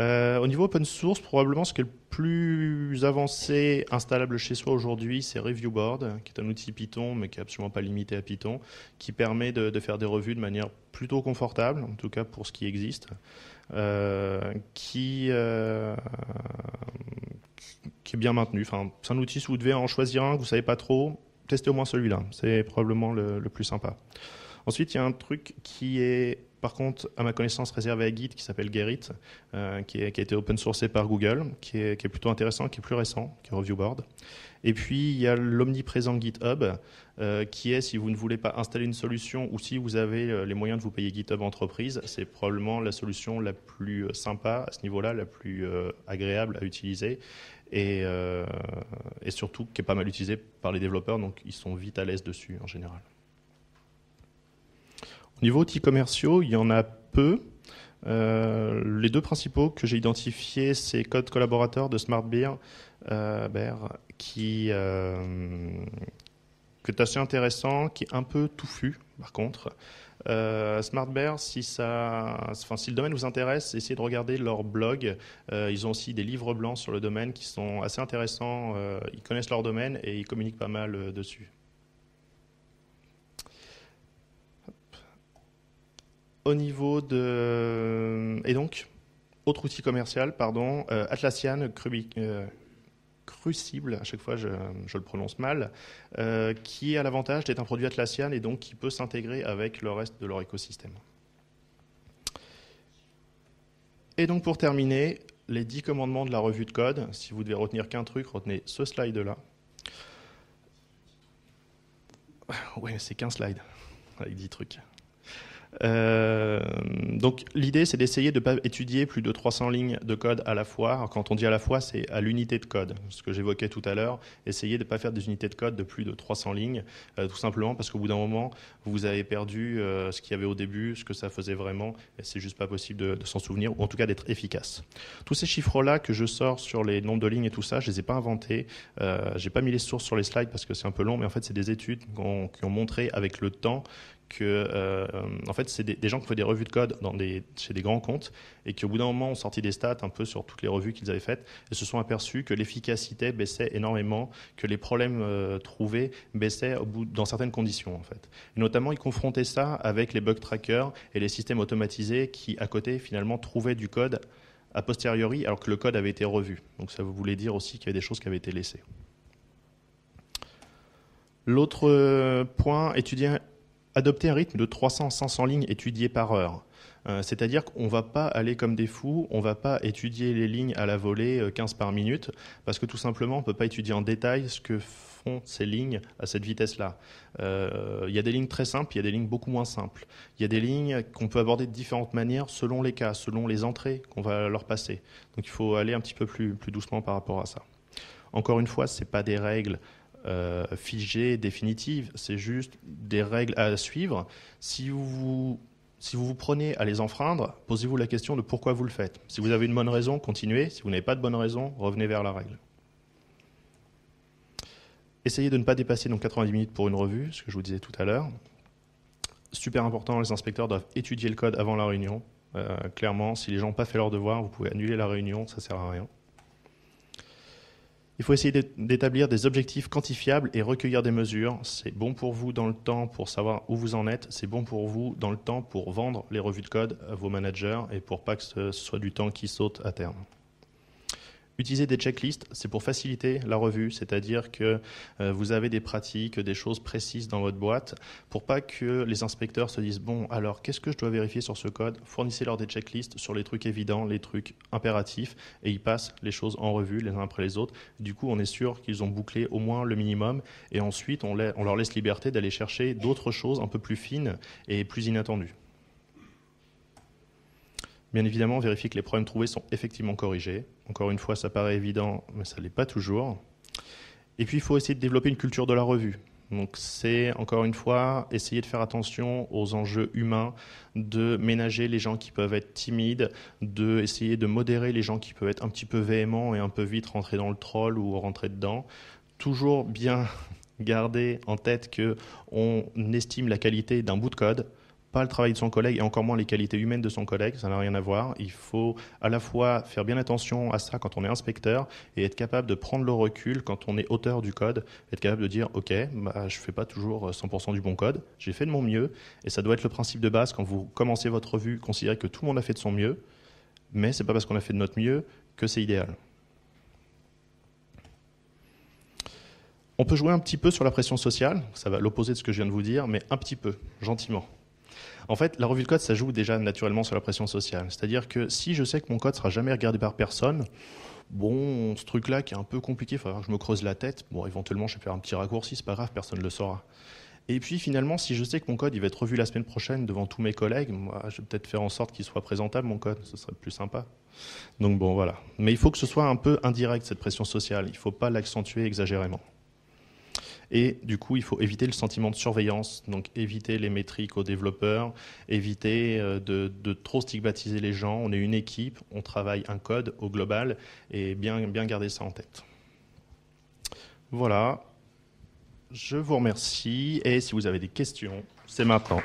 Euh, au niveau open source, probablement ce qui est le plus avancé installable chez soi aujourd'hui, c'est Reviewboard, qui est un outil Python, mais qui n'est absolument pas limité à Python, qui permet de, faire des revues de manière plutôt confortable, en tout cas pour ce qui existe, euh, qui, euh, qui est bien maintenu. Enfin, c'est un outil, si vous devez en choisir un que vous ne savez pas trop, testez au moins celui-là. C'est probablement le plus sympa. Ensuite, il y a un truc qui est par contre, à ma connaissance, réservé à Git, qui s'appelle Gerrit, euh, qui, a été open sourcé par Google, qui est, plutôt intéressant, qui est plus récent, qui est board. Et puis, il y a l'omniprésent GitHub, euh, qui est, si vous ne voulez pas installer une solution ou si vous avez euh, les moyens de vous payer GitHub Entreprise, c'est probablement la solution la plus sympa à ce niveau-là, la plus agréable à utiliser. Et, et surtout qui est pas mal utilisée par les développeurs, donc ils sont vite à l'aise dessus en général niveau outils commerciaux, il y en a peu. Euh, les deux principaux que j'ai identifiés, c'est Code collaborateur de SmartBear, euh, euh, qui, est assez intéressant, qui est un peu touffu par contre. SmartBear, si, ça, si le domaine vous intéresse, essayez de regarder leur blog. ils ont aussi des livres blancs sur le domaine qui sont assez intéressants. ils connaissent leur domaine et ils communiquent pas mal dessus. Au niveau de. Et donc, autre outil commercial, pardon, euh, Atlassian, euh, Crucible, à chaque fois je, le prononce mal, euh, qui a l'avantage d'être un produit Atlassian et donc qui peut s'intégrer avec le reste de leur écosystème. Et donc pour terminer, les 10 commandements de la revue de code. Si vous devez retenir qu'un truc, retenez ce slide-là. Ouais, c'est qu'un slide avec 10 trucs. Euh, donc l'idée, c'est d'essayer de ne pas étudier plus de 300 lignes de code à la fois. quand on dit à la fois, c'est à l'unité de code, ce que j'évoquais tout à l'heure. Essayez de ne pas faire des unités de code de plus de 300 lignes, euh, tout simplement parce qu'au bout d'un moment, vous avez perdu euh, ce qu'il y avait au début, ce que ça faisait vraiment, et c'est juste pas possible de, s'en souvenir, ou en tout cas d'être efficace. Tous ces chiffres-là que je sors sur les nombres de lignes et tout ça, je les ai pas inventés. J'ai pas mis les sources sur les slides parce que c'est un peu long, mais en fait, c'est des études qui ont montré avec le temps que, euh, en fait, c'est des, gens qui font des revues de code dans des, chez des grands comptes et qui, au bout d'un moment, ont sorti des stats un peu sur toutes les revues qu'ils avaient faites et se sont aperçus que l'efficacité baissait énormément, que les problèmes euh, trouvés baissaient au bout, dans certaines conditions, en fait. notamment, ils confrontaient ça avec les bug trackers et les systèmes automatisés qui, à côté, finalement, trouvaient du code a posteriori, alors que le code avait été revu. Donc, ça voulait dire aussi qu'il y avait des choses qui avaient été laissées. L'autre euh, point, étudier adopter un rythme de 300-500 lignes étudiées par heure. Euh, c'est-à-dire qu'on ne va pas aller comme des fous, on ne va pas étudier les lignes à la volée 15 euh, par minute, parce que tout simplement, on ne peut pas étudier en détail ce que font ces lignes à cette vitesse-là. Euh, il y a des lignes très simples, il y a des lignes beaucoup moins simples. Il y a des lignes qu'on peut aborder de différentes manières selon les cas, selon les entrées qu'on va leur passer. Donc il faut aller un petit peu plus, plus doucement par rapport à ça. Encore une fois, ce n'est pas des règles euh, figée, définitive, c'est juste des règles à suivre. Si vous, si vous vous prenez à les enfreindre, posez-vous la question de pourquoi vous le faites. Si vous avez une bonne raison, continuez. Si vous n'avez pas de bonne raison, revenez vers la règle. Essayez de ne pas dépasser donc 90 minutes pour une revue, ce que je vous disais tout à l'heure. Super important, les inspecteurs doivent étudier le code avant la réunion. Euh, clairement, si les gens n'ont pas fait leur devoir, vous pouvez annuler la réunion, ça ne sert à rien. Il faut essayer d'établir des objectifs quantifiables et recueillir des mesures. C'est bon pour vous dans le temps pour savoir où vous en êtes. C'est bon pour vous dans le temps pour vendre les revues de code à vos managers et pour pas que ce soit du temps qui saute à terme. Utiliser des checklists, c'est pour faciliter la revue, c'est-à-dire que euh, vous avez des pratiques, des choses précises dans votre boîte, pour pas que les inspecteurs se disent bon, alors qu'est-ce que je dois vérifier sur ce code Fournissez-leur des checklists sur les trucs évidents, les trucs impératifs, et ils passent les choses en revue les uns après les autres. Du coup, on est sûr qu'ils ont bouclé au moins le minimum, et ensuite on leur laisse liberté d'aller chercher d'autres choses un peu plus fines et plus inattendues. Bien évidemment, vérifier que les problèmes trouvés sont effectivement corrigés. Encore une fois, ça paraît évident, mais ça ne l'est pas toujours. Et puis, il faut essayer de développer une culture de la revue. Donc, c'est encore une fois essayer de faire attention aux enjeux humains, de ménager les gens qui peuvent être timides, de essayer de modérer les gens qui peuvent être un petit peu véhéments et un peu vite rentrer dans le troll ou rentrer dedans. Toujours bien garder en tête que on estime la qualité d'un bout de code pas le travail de son collègue et encore moins les qualités humaines de son collègue, ça n'a rien à voir. Il faut à la fois faire bien attention à ça quand on est inspecteur et être capable de prendre le recul quand on est auteur du code, être capable de dire ok, bah, je fais pas toujours 100% euh, du bon code, j'ai fait de mon mieux et ça doit être le principe de base quand vous commencez votre revue, considérez que tout le monde a fait de son mieux, mais ce n'est pas parce qu'on a fait de notre mieux que c'est idéal. On peut jouer un petit peu sur la pression sociale, ça va l'opposé de ce que je viens de vous dire, mais un petit peu, gentiment. En fait, la revue de code, ça joue déjà naturellement sur la pression sociale. C'est-à-dire que si je sais que mon code sera jamais regardé par personne, bon, ce truc-là qui est un peu compliqué, il faudra que je me creuse la tête. Bon, éventuellement, je vais faire un petit raccourci, c'est pas grave, personne ne le saura. Et puis finalement, si je sais que mon code il va être revu la semaine prochaine devant tous mes collègues, moi, je vais peut-être faire en sorte qu'il soit présentable, mon code, ce serait plus sympa. Donc bon, voilà. Mais il faut que ce soit un peu indirect, cette pression sociale. Il ne faut pas l'accentuer exagérément. Et du coup, il faut éviter le sentiment de surveillance, donc éviter les métriques aux développeurs, éviter euh, de, trop stigmatiser les gens. On est une équipe, on travaille un code au global et bien garder ça en tête. Voilà, je vous remercie et si vous avez des questions, c'est maintenant.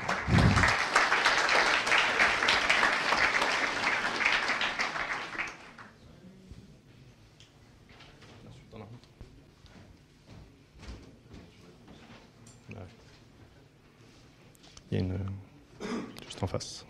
juste en face.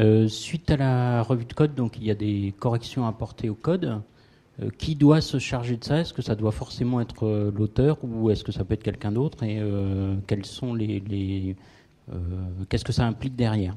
Euh, suite à la revue de code, donc il y a des corrections apportées au code. Euh, qui doit se charger de ça Est-ce que ça doit forcément être euh, l'auteur ou est-ce que ça peut être quelqu'un d'autre Et quels sont les qu'est-ce que ça implique derrière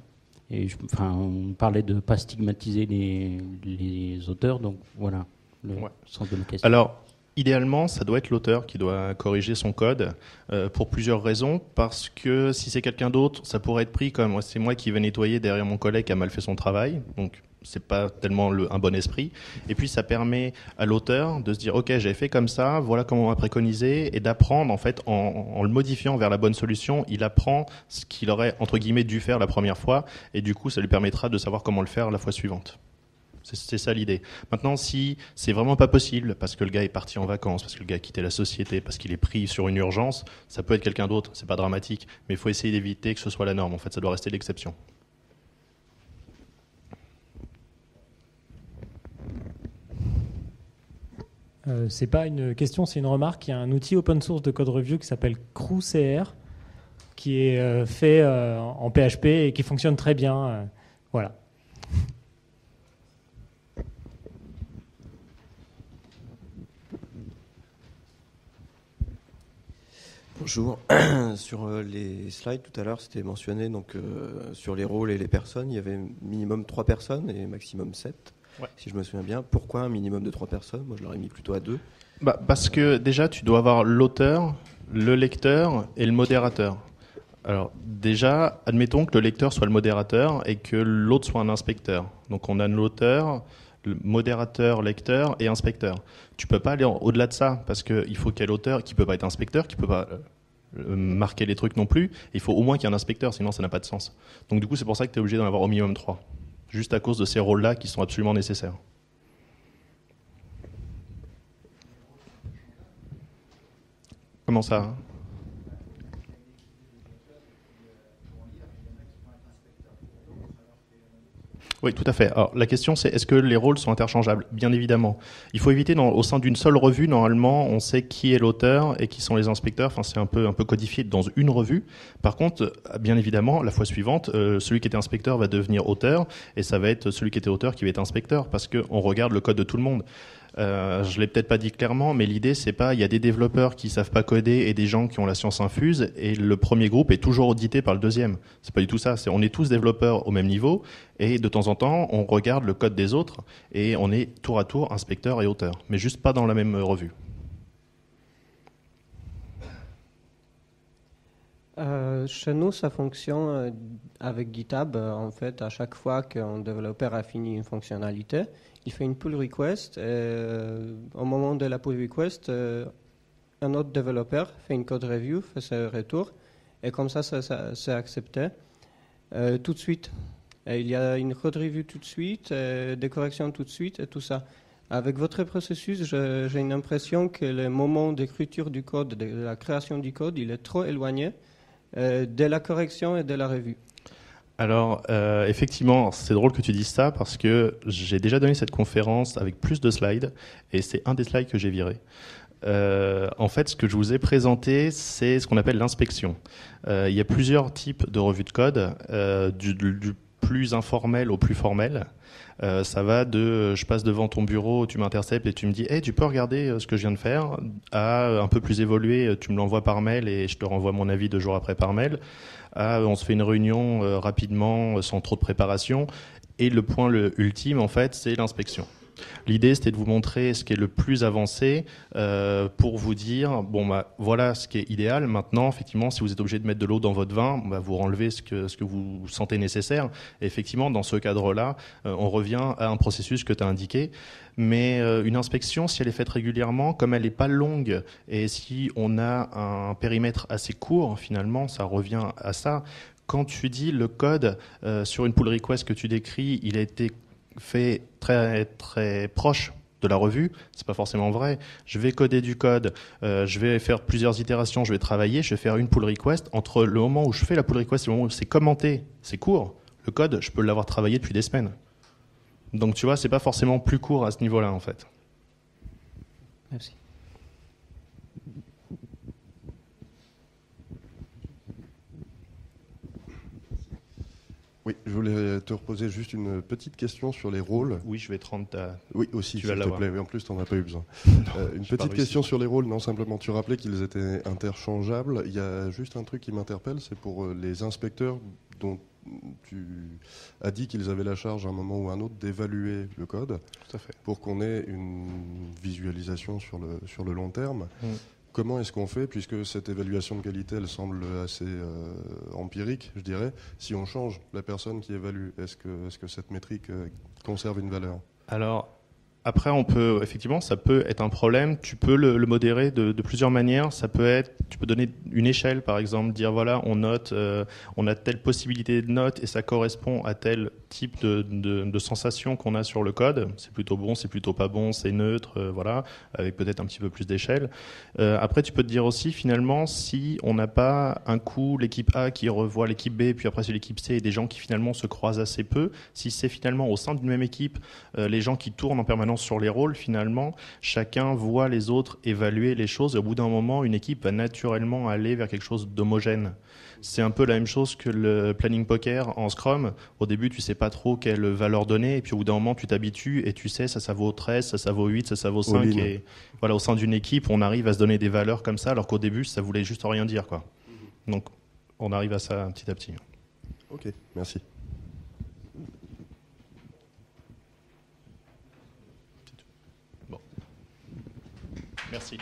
on parlait de ne pas stigmatiser les, auteurs, donc voilà le sens de question. Alors, idéalement, ça doit être l'auteur qui doit corriger son code euh, pour plusieurs raisons. Parce que si c'est quelqu'un d'autre, ça pourrait être pris comme c'est moi qui vais nettoyer derrière mon collègue qui a mal fait son travail. Donc, c'est pas tellement un bon esprit. Et puis ça permet à l'auteur de se dire ok j'ai fait comme ça, voilà comment on va préconiser et d'apprendre en fait en, le modifiant vers la bonne solution, il apprend ce qu'il aurait entre guillemets dû faire la première fois et du coup ça lui permettra de savoir comment le faire la fois suivante. C'est ça l'idée. Maintenant, si c'est vraiment pas possible parce que le gars est parti en vacances, parce que le gars a quitté la société, parce qu'il est pris sur une urgence, ça peut être quelqu'un d'autre. C'est pas dramatique, mais il faut essayer d'éviter que ce soit la norme. En fait, ça doit rester l'exception. Euh, c'est pas une question, c'est une remarque. Il y a un outil open source de code review qui s'appelle CrewCR, qui est euh, fait euh, en PHP et qui fonctionne très bien. voilà. Bonjour. sur les slides tout à l'heure, c'était mentionné donc sur les rôles et les personnes, il y avait minimum trois personnes et maximum 7 si je me souviens bien. Pourquoi un minimum de trois personnes Moi, je l'aurais mis plutôt à deux. Bah, parce que déjà, tu dois avoir l'auteur, le lecteur et le modérateur. Alors déjà, admettons que le lecteur soit le modérateur et que l'autre soit un inspecteur. Donc on a l'auteur, le modérateur, lecteur et inspecteur. Tu peux pas aller au-delà de ça parce qu'il faut qu'il y ait l'auteur qui peut pas être inspecteur, qui peut pas euh, euh, marquer les trucs non plus. Il faut au moins qu'il y ait un inspecteur, sinon ça n'a pas de sens. Donc du coup, c'est pour ça que tu es obligé d'en avoir au minimum trois juste à cause de ces rôles-là qui sont absolument nécessaires. Comment ça hein Oui, tout à fait. Alors, la question, c'est est-ce que les rôles sont interchangeables Bien évidemment. Il faut éviter, au sein d'une seule revue, normalement, on sait qui est l'auteur et qui sont les inspecteurs. Enfin, c'est un peu, un peu codifié dans une revue. Par contre, bien évidemment, la fois suivante, euh, celui qui était inspecteur va devenir auteur et ça va être celui qui était auteur qui va être inspecteur parce qu'on regarde le code de tout le monde. Je euh, je l'ai peut-être pas dit clairement, mais l'idée c'est pas, il y a des développeurs qui savent pas coder et des gens qui ont la science infuse, et le premier groupe est toujours audité par le deuxième. C'est pas du tout ça. C'est on est tous développeurs au même niveau, et de temps en temps on regarde le code des autres et on est tour à tour inspecteur et auteur, mais juste pas dans la même revue. Euh, chez nous, ça fonctionne euh, avec GitHub. Euh, en fait, à chaque fois qu'un développeur a fini une fonctionnalité, il fait une pull request. Et, au moment de la pull request, un autre développeur fait une code review, fait ses retour, et comme ça, ça, ça c'est accepté tout de suite. Et il y a une code review tout de suite, des corrections tout de suite, et tout ça. Avec votre processus, j'ai une impression que le moment d'écriture du code, de la création du code, il est trop éloigné euh, de la correction et de la revue alors, euh, effectivement, c'est drôle que tu dises ça parce que j'ai déjà donné cette conférence avec plus de slides et c'est un des slides que j'ai viré. Euh, en fait, ce que je vous ai présenté, c'est ce qu'on appelle l'inspection. il y a plusieurs types de revues de code. du plus informel au plus formel. Euh, ça va de je passe devant ton bureau, tu m'interceptes et tu me dis hey, tu peux regarder euh, ce que je viens de faire à un peu plus évolué, euh, tu me l'envoies par mail et je te renvoie mon avis deux jours après par mail. À on se fait une réunion rapidement sans trop de préparation. Et le point le, ultime en fait, c'est l'inspection. L'idée, c'était de vous montrer ce qui est le plus avancé euh, pour vous dire, bon, bah, voilà ce qui est idéal. Maintenant, effectivement, si vous êtes obligé de mettre de l'eau dans votre vin, vous enlevez ce que, ce que vous sentez nécessaire. effectivement, dans ce cadre-là, euh, on revient à un processus que tu as indiqué. Mais euh, une inspection, si elle est faite régulièrement, comme elle n'est pas longue, et si on a un périmètre assez court, finalement, ça revient à ça quand tu dis le code sur une pull request que tu décris, il a été fait très très proche de la revue, c'est pas forcément vrai. Je vais coder du code, euh, je vais faire plusieurs itérations, je vais travailler, je vais faire une pull request. Entre le moment où je fais la pull request et le moment où c'est commenté, c'est court, le code, je peux l'avoir travaillé depuis des semaines. Donc tu vois, c'est pas forcément plus court à ce niveau-là en fait. Merci. Oui, je voulais euh, te reposer juste une petite question sur les rôles. Oui, je vais te rendre ta. Oui, aussi, s'il te plaît. Mais en plus, tu n'en as pas eu besoin. Euh, une petite question sur les rôles. Non, simplement, tu rappelais qu'ils étaient interchangeables. Il y a juste un truc qui m'interpelle c'est pour euh, les inspecteurs dont tu as dit qu'ils avaient la charge à un moment ou à un autre d'évaluer le code Tout fait. pour qu'on ait une visualisation sur le, sur le long terme. Mm comment est-ce qu'on fait, puisque cette évaluation de qualité, elle semble assez euh, empirique, je dirais, si on change la personne qui évalue Est-ce que, est-ce que cette métrique euh, conserve une valeur Alors, après, on peut effectivement, ça peut être un problème. Tu peux le, modérer de, plusieurs manières. Ça peut être, tu peux donner une échelle, par exemple, dire voilà, on note, euh, on a telle possibilité de note et ça correspond à telle type de, de, sensation qu'on a sur le code. C'est plutôt bon, c'est plutôt pas bon, c'est neutre, euh, voilà, avec peut-être un petit peu plus d'échelle. Euh, après, tu peux te dire aussi, finalement, si on n'a pas un coup l'équipe A qui revoit l'équipe B, puis après c'est l'équipe C, et des gens qui finalement se croisent assez peu, si c'est finalement au sein d'une même équipe, euh, les gens qui tournent en permanence sur les rôles, finalement, chacun voit les autres évaluer les choses, et au bout d'un moment, une équipe va naturellement aller vers quelque chose d'homogène. C'est un peu la même chose que le planning poker en Scrum. Au début, tu sais pas trop quelle valeur donner, et puis au bout d'un moment, tu t'habitues et tu sais, ça, ça vaut 13, ça, ça vaut 8, ça, ça vaut 5. et voilà, au sein d'une équipe, on arrive à se donner des valeurs comme ça, alors qu'au début, ça voulait juste rien dire, quoi. Donc, on arrive à ça petit à petit. Ok, merci. Bon. Merci.